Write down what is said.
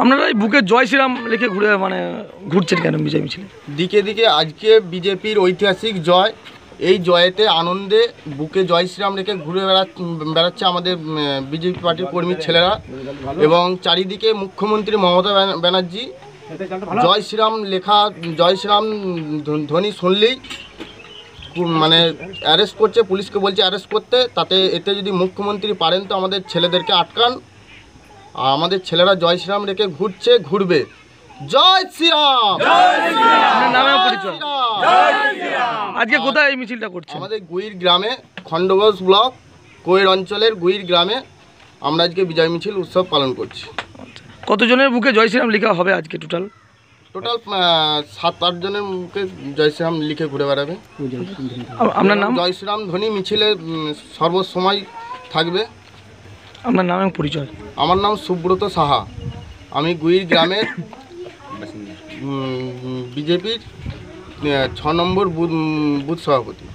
আপনারা এই বুকে জয় শ্রীরাম লিখে ঘুরে মানে ঘুরছেন কেন বিজয় মিছিল দিকে দিকে আজকে বিজেপির ঐতিহাসিক জয় এই জয়েতে আনন্দে বুকে জয় শ্রীরাম রেখে ঘুরে বেড়া বেড়াচ্ছে আমাদের বিজেপি পার্টির কর্মীর ছেলেরা এবং চারিদিকে মুখ্যমন্ত্রী মমতা ব্যানার্জি জয় শ্রীরাম লেখা জয় শ্রীরাম ধ্বনি শুনলেই মানে অ্যারেস্ট করছে পুলিশকে বলছে অ্যারেস্ট করতে তাতে এতে যদি মুখ্যমন্ত্রী পারেন তো আমাদের ছেলেদেরকে আটকান আর আমাদের ছেলেরা জয় শ্রীরাম রেখে ঘুরছে ঘুরবে জয় শ্রীরাম আজকে কোথায় এই মিছিলটা করছে আমাদের গুইর গ্রামে খণ্ডঘোষ ব্লক কোয়ের অঞ্চলের গুইর গ্রামে আমরা আজকে বিজয় মিছিল উৎসব পালন করছি কতজনের বুকে জয় শ্রীরাম লেখা হবে আজকে টোটাল টোটাল সাত আট জনের মুখে জয় শ্রীরাম লিখে ঘুরে বেড়াবে আপনার নাম জয় শ্রীরাম ধ্বনি মিছিলে সর্বসময় থাকবে আপনার নাম এবং পরিচয় আমার নাম সুব্রত সাহা আমি গুইর গ্রামের বিজেপির ছ নম্বর বুথ বুথ সভাপতি